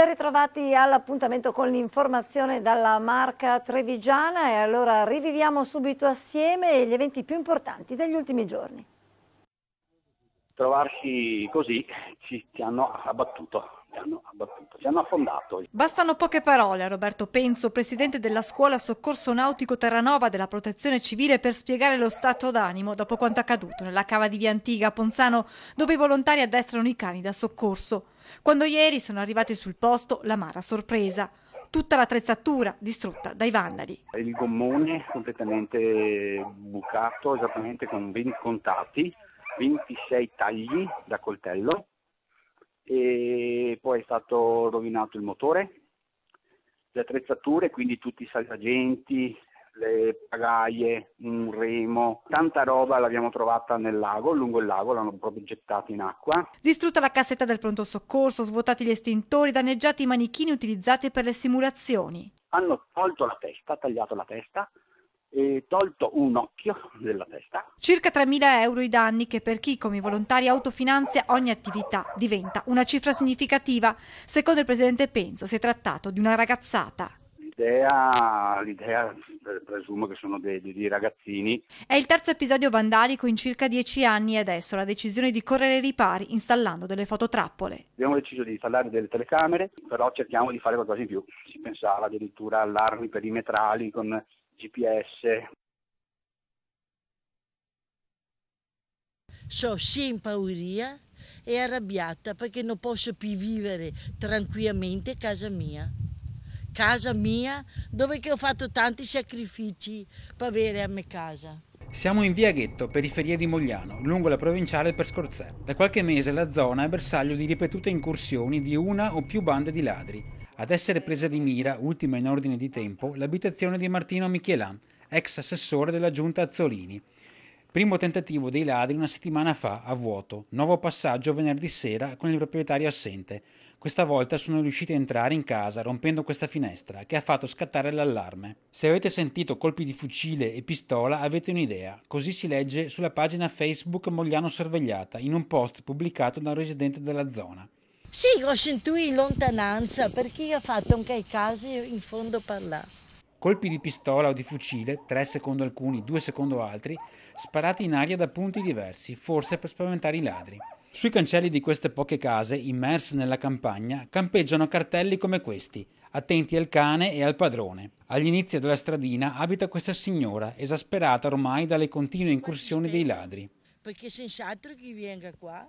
Ben ritrovati all'appuntamento con l'informazione dalla marca trevigiana e allora riviviamo subito assieme gli eventi più importanti degli ultimi giorni trovarsi così ci, ci hanno abbattuto. Ci hanno, ci hanno affondato. Bastano poche parole a Roberto Penzo, presidente della scuola Soccorso Nautico Terranova della Protezione Civile, per spiegare lo stato d'animo dopo quanto accaduto nella cava di Via Antiga a Ponzano, dove i volontari addestrano i cani da soccorso. Quando ieri sono arrivati sul posto, la l'amara sorpresa tutta l'attrezzatura distrutta dai vandali. Il gommone completamente bucato, esattamente con 20 contati, 26 tagli da coltello e poi è stato rovinato il motore, le attrezzature, quindi tutti i salvagenti, le pagaie, un remo, tanta roba l'abbiamo trovata nel lago, lungo il lago, l'hanno proprio gettata in acqua. Distrutta la cassetta del pronto soccorso, svuotati gli estintori, danneggiati i manichini utilizzati per le simulazioni. Hanno tolto la testa, tagliato la testa, e tolto un occhio della testa. Circa 3.000 euro i danni che per chi come i volontari autofinanzia ogni attività diventa una cifra significativa. Secondo il presidente Penso si è trattato di una ragazzata. L'idea, l'idea eh, presumo che sono dei, dei, ragazzini. È il terzo episodio vandalico in circa dieci anni e adesso la decisione di correre i ripari installando delle fototrappole. Abbiamo deciso di installare delle telecamere, però cerchiamo di fare qualcosa in più. Si pensava addirittura a allarmi perimetrali con GPS. So, sia è impaurita e arrabbiata perché non posso più vivere tranquillamente a casa mia. Casa mia dove ho fatto tanti sacrifici per avere a me casa. Siamo in via Ghetto, periferia di Mogliano, lungo la provinciale per Scorzè. Da qualche mese la zona è bersaglio di ripetute incursioni di una o più bande di ladri. Ad essere presa di mira, ultima in ordine di tempo, l'abitazione di Martino Michelin, ex assessore della giunta Azzolini. Primo tentativo dei ladri una settimana fa a vuoto, nuovo passaggio venerdì sera con il proprietario assente. Questa volta sono riusciti a entrare in casa rompendo questa finestra che ha fatto scattare l'allarme. Se avete sentito colpi di fucile e pistola avete un'idea, così si legge sulla pagina Facebook Mogliano Sorvegliata in un post pubblicato da un residente della zona. Sì, lo sentì in lontananza perché ha fatto anche i casi in fondo parlare. Colpi di pistola o di fucile, tre secondo alcuni, due secondo altri, sparati in aria da punti diversi, forse per spaventare i ladri. Sui cancelli di queste poche case, immerse nella campagna, campeggiano cartelli come questi, attenti al cane e al padrone. All'inizio della stradina abita questa signora, esasperata ormai dalle continue incursioni dei ladri. Perché senz'altro chi venga qua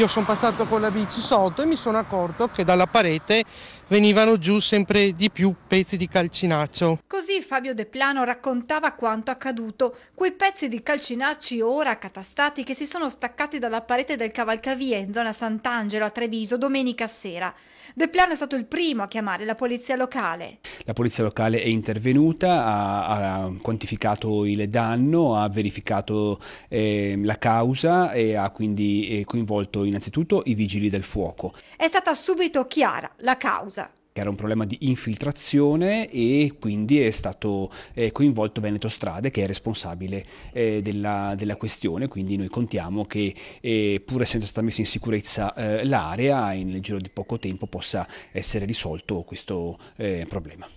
io sono passato con la bici sotto e mi sono accorto che dalla parete venivano giù sempre di più pezzi di calcinaccio. Così Fabio De Plano raccontava quanto accaduto, quei pezzi di calcinacci ora catastati che si sono staccati dalla parete del cavalcavia in zona Sant'Angelo a Treviso domenica sera. De Plano è stato il primo a chiamare la polizia locale. La polizia locale è intervenuta, ha, ha quantificato il danno, ha verificato eh, la causa e ha quindi eh, coinvolto in innanzitutto i vigili del fuoco. È stata subito chiara la causa era un problema di infiltrazione e quindi è stato eh, coinvolto Veneto Strade che è responsabile eh, della, della, questione, quindi noi contiamo che eh, pur essendo stata messa in sicurezza eh, l'area, nel giro di poco tempo possa essere risolto questo eh, problema.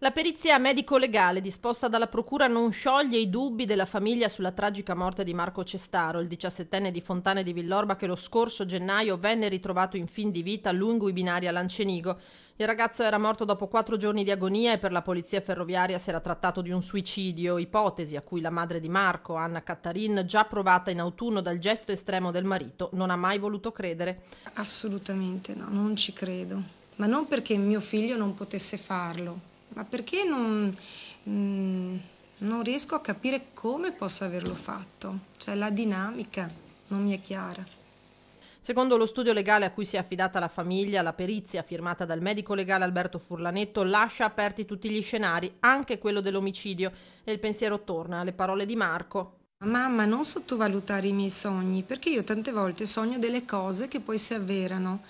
La perizia medico-legale disposta dalla Procura non scioglie i dubbi della famiglia sulla tragica morte di Marco Cestaro, il diciassettenne di Fontane di Villorba che lo scorso gennaio venne ritrovato in fin di vita lungo i binari a Lancenigo. Il ragazzo era morto dopo quattro giorni di agonia e per la polizia ferroviaria si era trattato di un suicidio, ipotesi a cui la madre di Marco, Anna Cattarin, già provata in autunno dal gesto estremo del marito, non ha mai voluto credere. Assolutamente no, non ci credo. Ma non perché mio figlio non potesse farlo ma perché non, mm, non riesco a capire come possa averlo fatto? Cioè la dinamica non mi è chiara. Secondo lo studio legale a cui si è affidata la famiglia, la perizia firmata dal medico legale Alberto Furlanetto lascia aperti tutti gli scenari, anche quello dell'omicidio, e il pensiero torna alle parole di Marco. Mamma, non sottovalutare i miei sogni, perché io tante volte sogno delle cose che poi si avverano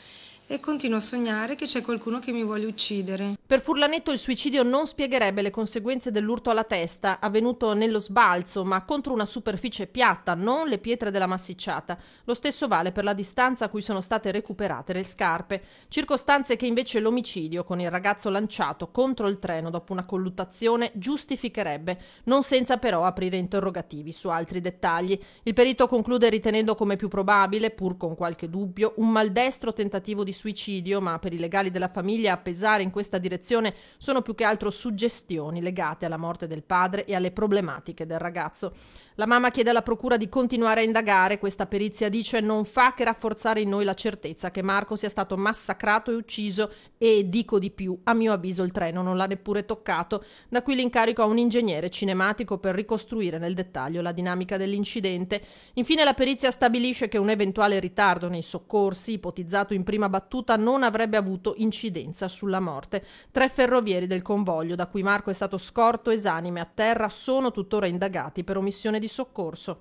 e continuo a sognare che c'è qualcuno che mi vuole uccidere. Per Furlanetto il suicidio non spiegherebbe le conseguenze dell'urto alla testa, avvenuto nello sbalzo, ma contro una superficie piatta, non le pietre della massicciata. Lo stesso vale per la distanza a cui sono state recuperate le scarpe, circostanze che invece l'omicidio con il ragazzo lanciato contro il treno dopo una colluttazione giustificherebbe, non senza però aprire interrogativi su altri dettagli. Il perito conclude ritenendo come più probabile, pur con qualche dubbio, un maldestro tentativo di suicidio, ma per i legali della famiglia a pesare in questa direzione sono più che altro suggestioni legate alla morte del padre e alle problematiche del ragazzo. La mamma chiede alla procura di continuare a indagare, questa perizia dice non fa che rafforzare in noi la certezza che Marco sia stato massacrato e ucciso e dico di più, a mio avviso il treno non l'ha neppure toccato, da qui l'incarico a un ingegnere cinematico per ricostruire nel dettaglio la dinamica dell'incidente. Infine la perizia stabilisce che un eventuale ritardo nei soccorsi, ipotizzato in prima battuta, non avrebbe avuto incidenza sulla morte. Tre ferrovieri del convoglio da cui Marco è stato scorto esanime a terra sono tuttora indagati per omissione di di soccorso.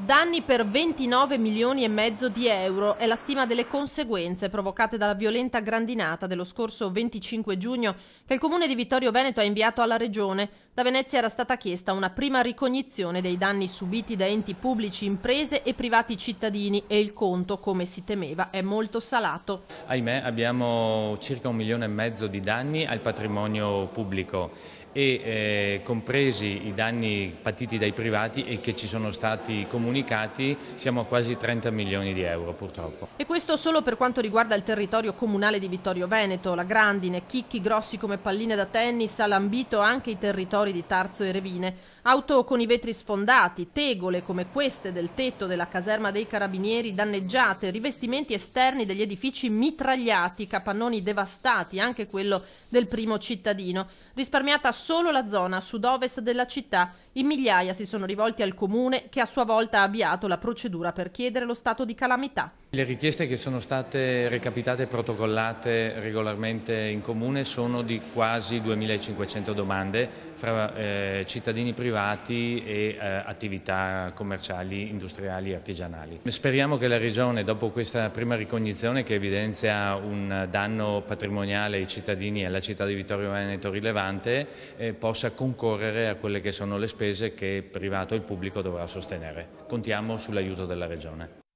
Danni per 29 milioni e mezzo di euro è la stima delle conseguenze provocate dalla violenta grandinata dello scorso 25 giugno che il comune di Vittorio Veneto ha inviato alla regione. Da Venezia era stata chiesta una prima ricognizione dei danni subiti da enti pubblici, imprese e privati cittadini e il conto, come si temeva, è molto salato. Ahimè abbiamo circa un milione e mezzo di danni al patrimonio pubblico e eh, compresi i danni patiti dai privati e che ci sono stati comunicati siamo a quasi 30 milioni di euro purtroppo. E questo solo per quanto riguarda il territorio comunale di Vittorio Veneto, la Grandine, chicchi grossi come palline da tennis ha lambito anche i territori di Tarzo e Revine. Auto con i vetri sfondati, tegole come queste del tetto della caserma dei carabinieri danneggiate, rivestimenti esterni degli edifici mitragliati, capannoni devastati, anche quello del primo cittadino. Risparmiata solo la zona sud-ovest della città, in migliaia si sono rivolti al comune che a sua volta ha avviato la procedura per chiedere lo stato di calamità. Le richieste che sono state recapitate e protocollate regolarmente in comune sono di quasi 2500 domande fra eh, cittadini privati privati e eh, attività commerciali, industriali e artigianali. Speriamo che la Regione, dopo questa prima ricognizione che evidenzia un danno patrimoniale ai cittadini e alla città di Vittorio Veneto rilevante, eh, possa concorrere a quelle che sono le spese che il privato e il pubblico dovrà sostenere. Contiamo sull'aiuto della Regione.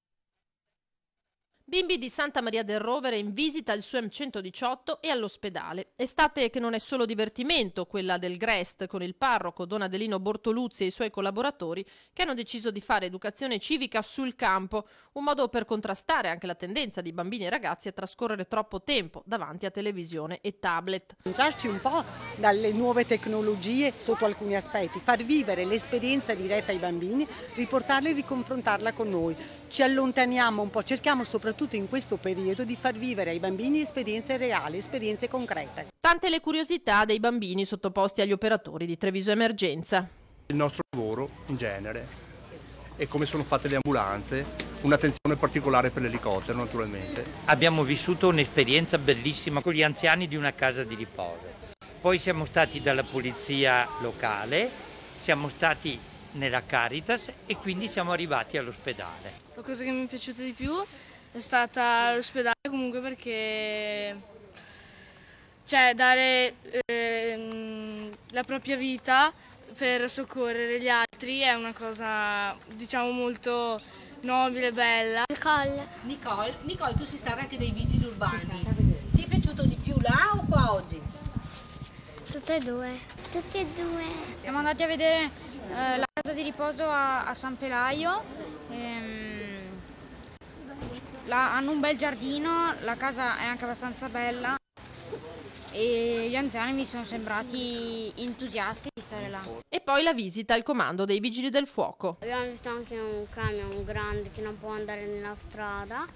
Bimbi di Santa Maria del Rovere in visita al SUEM 118 e all'ospedale. Estate che non è solo divertimento, quella del Grest con il parroco Don Adelino Bortoluzzi e i suoi collaboratori che hanno deciso di fare educazione civica sul campo, un modo per contrastare anche la tendenza di bambini e ragazzi a trascorrere troppo tempo davanti a televisione e tablet. Lanciarci un po' dalle nuove tecnologie sotto alcuni aspetti, far vivere l'esperienza diretta ai bambini, riportarla e riconfrontarla con noi ci allontaniamo un po', cerchiamo soprattutto in questo periodo di far vivere ai bambini esperienze reali, esperienze concrete. Tante le curiosità dei bambini sottoposti agli operatori di Treviso Emergenza. Il nostro lavoro in genere e come sono fatte le ambulanze, un'attenzione particolare per l'elicottero naturalmente. Abbiamo vissuto un'esperienza bellissima con gli anziani di una casa di riposo. Poi siamo stati dalla polizia locale, siamo stati nella Caritas e quindi siamo arrivati all'ospedale. La cosa che mi è piaciuta di più è stata l'ospedale comunque perché cioè dare eh, la propria vita per soccorrere gli altri è una cosa diciamo molto nobile e bella. Nicole. Nicole. Nicole, tu sei stata anche dei vigili urbani. Ti è piaciuto di più là o qua oggi? Tutte e due. Tutte e due. Siamo andati a vedere eh, la Casa di riposo a, a San Pelaio, ehm, la, hanno un bel giardino, la casa è anche abbastanza bella e gli anziani mi sono sembrati entusiasti di stare là. E poi la visita al comando dei Vigili del Fuoco. Abbiamo visto anche un camion grande che non può andare nella strada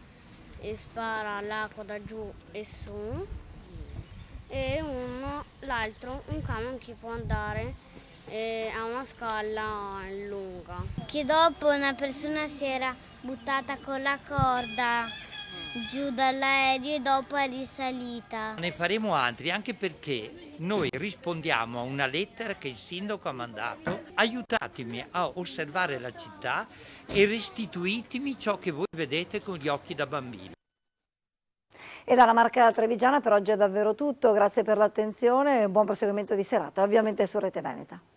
e spara l'acqua da giù e su e uno, l'altro, un camion che può andare ha una scala lunga. Che dopo una persona si era buttata con la corda giù dall'aereo e dopo è risalita. Ne faremo altri anche perché noi rispondiamo a una lettera che il sindaco ha mandato. Aiutatemi a osservare la città e restituitemi ciò che voi vedete con gli occhi da bambino. E dalla Marca Trevigiana per oggi è davvero tutto, grazie per l'attenzione e buon proseguimento di serata, ovviamente su Rete Veneta.